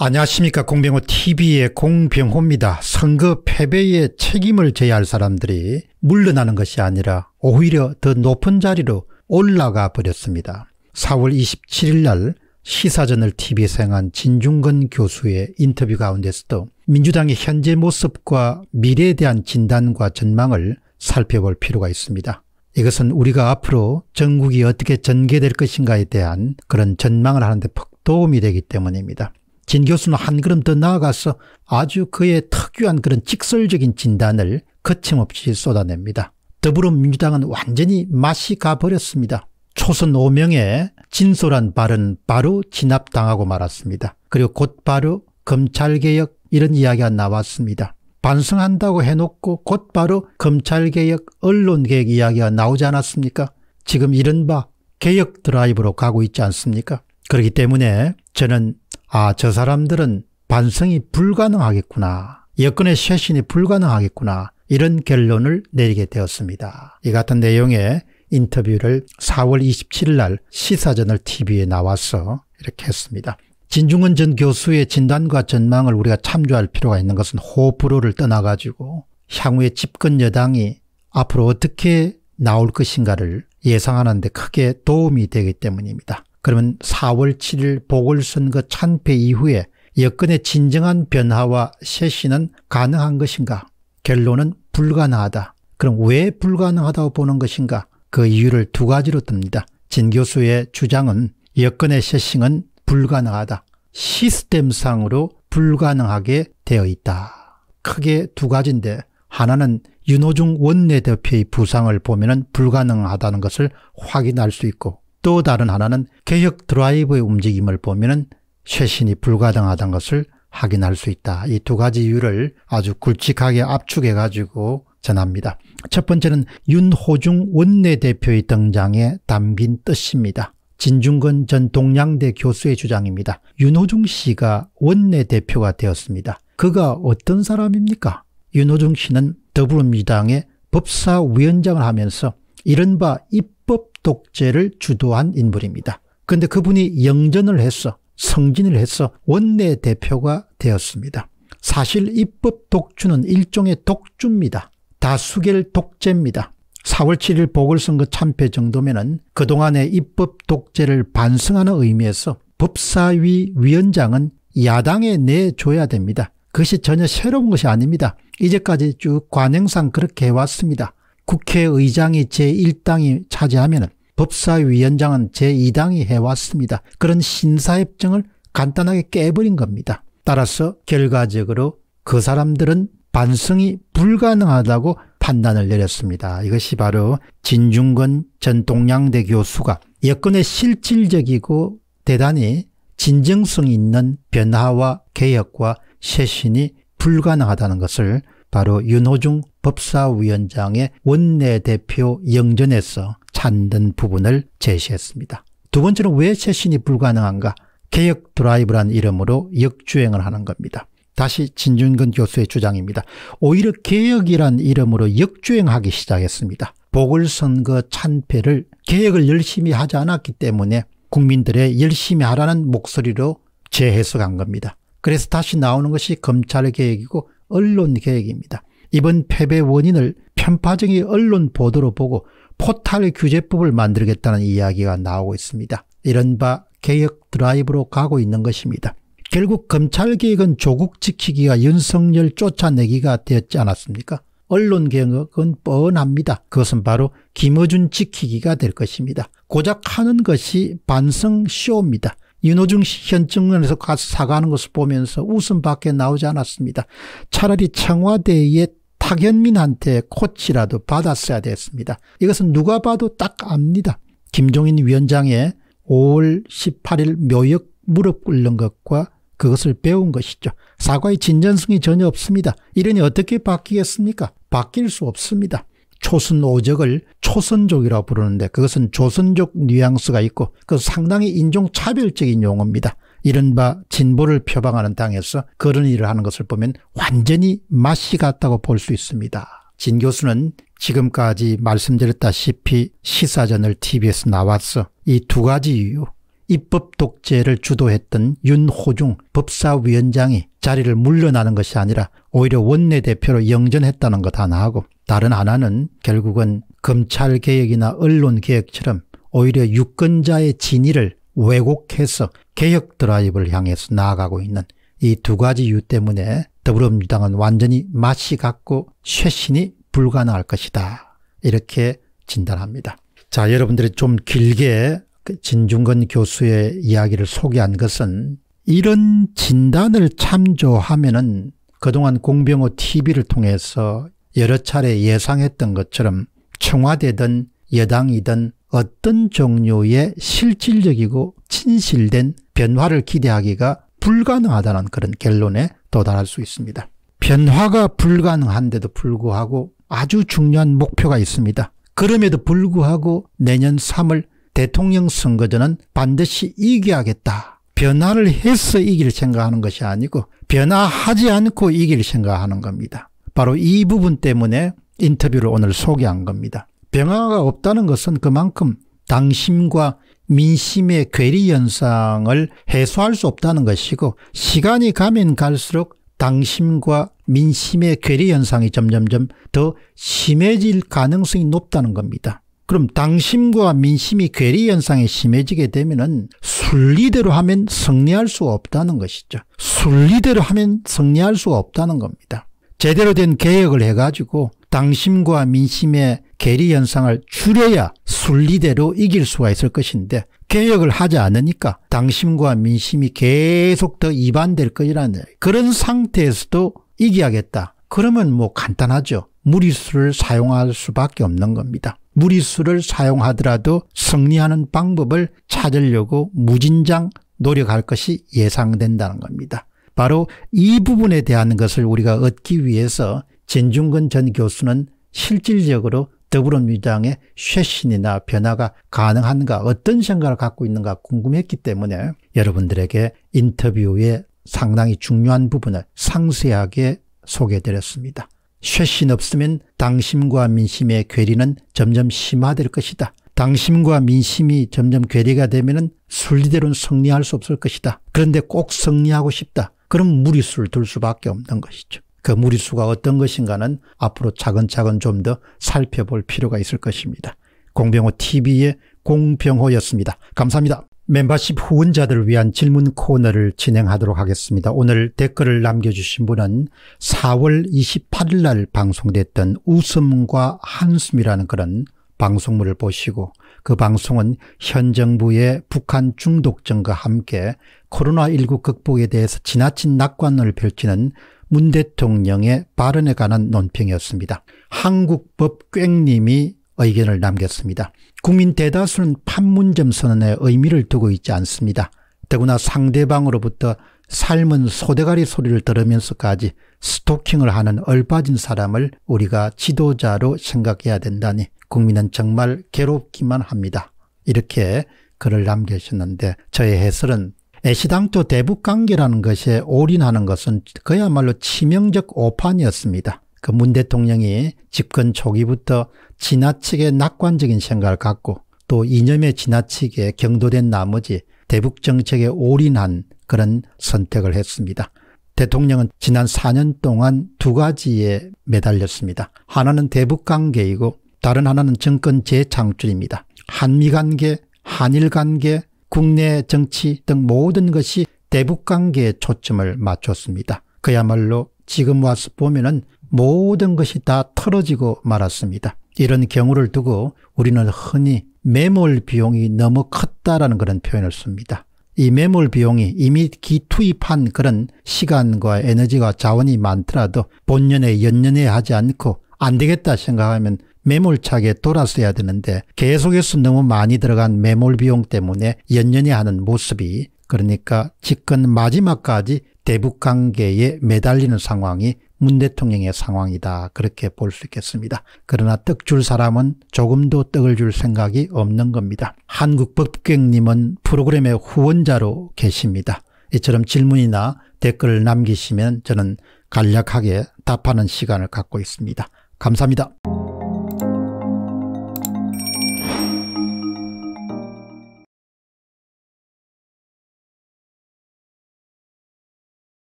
안녕하십니까 공병호 tv의 공병호입니다. 선거 패배에 책임을 져야 할 사람들이 물러나는 것이 아니라 오히려 더 높은 자리로 올라가 버렸습니다. 4월 27일 날 시사전을 TV에서 한 진중근 교수의 인터뷰 가운데서도 민주당의 현재 모습과 미래에 대한 진단과 전망을 살펴볼 필요가 있습니다. 이것은 우리가 앞으로 전국이 어떻게 전개될 것인가에 대한 그런 전망을 하는 데 도움이 되기 때문입니다. 진 교수는 한 걸음 더 나아가서 아주 그의 특유한 그런 직설적인 진단을 거침없이 쏟아냅니다. 더불어민주당은 완전히 맛이 가버렸습니다. 초선 5명의 진솔한 발언 바로 진압당하고 말았습니다. 그리고 곧바로 검찰개혁 이런 이야기가 나왔습니다. 반성한다고 해놓고 곧바로 검찰개혁 언론개혁 이야기가 나오지 않았습니까 지금 이른바 개혁 드라이브로 가고 있지 않습니까 그렇기 때문에 저는 아, 저 사람들은 반성이 불가능하겠구나. 여건의 쇄신이 불가능하겠구나. 이런 결론을 내리게 되었습니다. 이 같은 내용의 인터뷰를 4월 27일 날 시사저널 TV에 나와서 이렇게 했습니다. 진중은 전 교수의 진단과 전망을 우리가 참조할 필요가 있는 것은 호불호를 떠나가지고 향후에 집권 여당이 앞으로 어떻게 나올 것인가를 예상하는 데 크게 도움이 되기 때문입니다. 그러면 4월 7일 보궐선거 참패 이후에 여건의 진정한 변화와 쇄신은 가능한 것인가? 결론은 불가능하다. 그럼 왜 불가능하다고 보는 것인가? 그 이유를 두 가지로 듭니다. 진 교수의 주장은 여건의 쇄신은 불가능하다. 시스템상으로 불가능하게 되어 있다. 크게 두 가지인데 하나는 윤호중 원내대표의 부상을 보면 불가능하다는 것을 확인할 수 있고 또 다른 하나는 개혁 드라이브의 움직임을 보면 쇄신이 불가능하다는 것을 확인할 수 있다. 이 두 가지 이유를 아주 굵직하게 압축해 가지고 전합니다. 첫 번째는 윤호중 원내대표의 등장에 담긴 뜻입니다. 진중근 전 동양대 교수의 주장입니다. 윤호중 씨가 원내대표가 되었습니다. 그가 어떤 사람입니까? 윤호중 씨는 더불어민주당의 법사위원장을 하면서 이른바 입 독재를 주도한 인물입니다. 근데 그분이 영전을 했어 성진을 했어 원내대표가 되었습니다. 사실 입법 독주는 일종의 독주입니다. 다수결 독재입니다. 4월 7일 보궐선거 참패 정도면 그동안의 입법 독재를 반성하는 의미에서 법사위 위원장은 야당에 내줘야 됩니다. 그것이 전혀 새로운 것이 아닙니다. 이제까지 쭉 관행상 그렇게 해왔습니다. 국회의장이 제1당이 차지하면 법사위원장은 제2당이 해왔습니다. 그런 신사협정을 간단하게 깨버린 겁니다. 따라서 결과적으로 그 사람들은 반성이 불가능하다고 판단을 내렸습니다. 이것이 바로 진중건 전 동양대 교수가 여건의 실질적이고 대단히 진정성 있는 변화와 개혁과 쇄신이 불가능하다는 것을 바로 윤호중 법사위원장의 원내대표 영전에서 찾는 부분을 제시했습니다. 두 번째로 왜 재신이 불가능한가? 개혁 드라이브란 이름으로 역주행을 하는 겁니다. 다시 진중근 교수의 주장입니다. 오히려 개혁이란 이름으로 역주행하기 시작했습니다. 보궐선거 참패를 개혁을 열심히 하지 않았기 때문에 국민들의 열심히 하라는 목소리로 재해석한 겁니다. 그래서 다시 나오는 것이 검찰개혁이고 언론 개혁입니다. 이번 패배 원인을 편파적인 언론 보도로 보고 포탈 규제법을 만들겠다는 이야기가 나오고 있습니다. 이른바 개혁 드라이브로 가고 있는 것입니다. 결국 검찰개혁은 조국 지키기가 윤석열 쫓아내기가 되었지 않았습니까? 언론개혁은 뻔합니다. 그것은 바로 김어준 지키기가 될 것입니다. 고작 하는 것이 반성쇼입니다. 윤호중 현정원에서 가서 사과하는 것을 보면서 웃음밖에 나오지 않았습니다. 차라리 청와대의 타현민한테 코치라도 받았어야 됐습니다. 이것은 누가 봐도 딱 압니다. 김종인 위원장의 5월 18일 묘역 무릎 꿇는 것과 그것을 배운 것이죠. 사과의 진전성이 전혀 없습니다. 이러니 어떻게 바뀌겠습니까? 바뀔 수 없습니다. 초선오적을 초선족이라고 부르는데 그것은 조선족 뉘앙스가 있고 그 상당히 인종차별적인 용어입니다. 이른바 진보를 표방하는 당에서 그런 일을 하는 것을 보면 완전히 맛이 같다고 볼 수 있습니다. 진 교수는 지금까지 말씀드렸다시피 시사전을 TV에서 나왔어. 이 두 가지 이유 입법 독재를 주도했던 윤호중 법사위원장이 자리를 물러나는 것이 아니라 오히려 원내대표로 영전했다는 것 하나하고 다른 하나는 결국은 검찰개혁이나 언론개혁처럼 오히려 유권자의 진위를 왜곡해서 개혁 드라이브를 향해서 나아가고 있는 이 두 가지 이유 때문에 더불어민주당은 완전히 맛이 갖고 쇄신이 불가능할 것이다. 이렇게 진단합니다. 자 여러분들이 좀 길게 그 진중건 교수의 이야기를 소개한 것은 이런 진단을 참조하면은 그동안 공병호 TV를 통해서 여러 차례 예상했던 것처럼 청와대든 여당이든 어떤 종류의 실질적이고 진실된 변화를 기대하기가 불가능하다는 그런 결론에 도달할 수 있습니다. 변화가 불가능한데도 불구하고 아주 중요한 목표가 있습니다. 그럼에도 불구하고 내년 3월 대통령 선거전은 반드시 이겨야겠다. 변화를 해서 이길 생각하는 것이 아니고 변화하지 않고 이길 생각하는 겁니다. 바로 이 부분 때문에 인터뷰를 오늘 소개한 겁니다. 변화가 없다는 것은 그만큼 당심과 민심의 괴리 현상을 해소할 수 없다는 것이고 시간이 가면 갈수록 당심과 민심의 괴리 현상이 점점점 더 심해질 가능성이 높다는 겁니다. 그럼 당심과 민심이 괴리 현상에 심해지게 되면은 순리대로 하면 승리할 수 없다는 것이죠. 순리대로 하면 승리할 수 없다는 겁니다. 제대로 된 개혁을 해가지고 당심과 민심의 괴리 현상을 줄여야 순리대로 이길 수가 있을 것인데 개혁을 하지 않으니까 당심과 민심이 계속 더 이반될 것이라는 그런 상태에서도 이기야겠다. 그러면 뭐 간단하죠. 무리수를 사용할 수밖에 없는 겁니다. 무리수를 사용하더라도 승리하는 방법을 찾으려고 무진장 노력할 것이 예상된다는 겁니다. 바로 이 부분에 대한 것을 우리가 얻기 위해서 진중근 전 교수는 실질적으로 더불어민주당의 쇄신이나 변화가 가능한가 어떤 생각을 갖고 있는가 궁금했기 때문에 여러분들에게 인터뷰에 상당히 중요한 부분을 상세하게 소개해드렸습니다. 쇄신 없으면 당심과 민심의 괴리는 점점 심화될 것이다. 당심과 민심이 점점 괴리가 되면 순리대로는 승리할 수 없을 것이다. 그런데 꼭 승리하고 싶다. 그럼 무리수를 둘 수밖에 없는 것이죠. 그 무리수가 어떤 것인가는 앞으로 차근차근 좀 더 살펴볼 필요가 있을 것입니다. 공병호 TV의 공병호였습니다. 감사합니다. 멤버십 후원자들을 위한 질문 코너를 진행하도록 하겠습니다. 오늘 댓글을 남겨주신 분은 4월 28일 날 방송됐던 웃음과 한숨이라는 그런 방송물을 보시고 그 방송은 현 정부의 북한 중독증과 함께 코로나19 극복에 대해서 지나친 낙관을 펼치는 문 대통령의 발언에 관한 논평이었습니다. 한국법꽹님이 의견을 남겼습니다. 국민 대다수는 판문점 선언에 의미를 두고 있지 않습니다. 더구나 상대방으로부터 삶은 소대가리 소리를 들으면서까지 스토킹을 하는 얼빠진 사람을 우리가 지도자로 생각해야 된다니 국민은 정말 괴롭기만 합니다. 이렇게 글을 남겨셨는데 저의 해설은 애시당초 대북관계라는 것에 올인하는 것은 그야말로 치명적 오판이었습니다. 그문 대통령이 집권 초기부터 지나치게 낙관적인 생각을 갖고 또 이념에 지나치게 경도된 나머지 대북 정책에 올인한 그런 선택을 했습니다. 대통령은 지난 4년 동안 두 가지에 매달렸습니다. 하나는 대북 관계이고 다른 하나는 정권 재창출입니다. 한미 관계, 한일 관계, 국내 정치 등 모든 것이 대북 관계에 초점을 맞췄습니다. 그야말로 지금 와서 보면은 모든 것이 다 털어지고 말았습니다. 이런 경우를 두고 우리는 흔히 매몰 비용이 너무 컸다라는 그런 표현을 씁니다. 이 매몰 비용이 이미 기투입한 그런 시간과 에너지와 자원이 많더라도 본연에 연연해 하지 않고 안 되겠다 생각하면 매몰차게 돌아서야 되는데 계속해서 너무 많이 들어간 매몰 비용 때문에 연연해 하는 모습이 그러니까 집권 마지막까지 대북관계에 매달리는 상황이 문 대통령의 상황이다 그렇게 볼 수 있겠습니다. 그러나 떡 줄 사람은 조금도 떡을 줄 생각이 없는 겁니다. 한국법객님은 프로그램의 후원자로 계십니다. 이처럼 질문이나 댓글을 남기시면 저는 간략하게 답하는 시간을 갖고 있습니다. 감사합니다.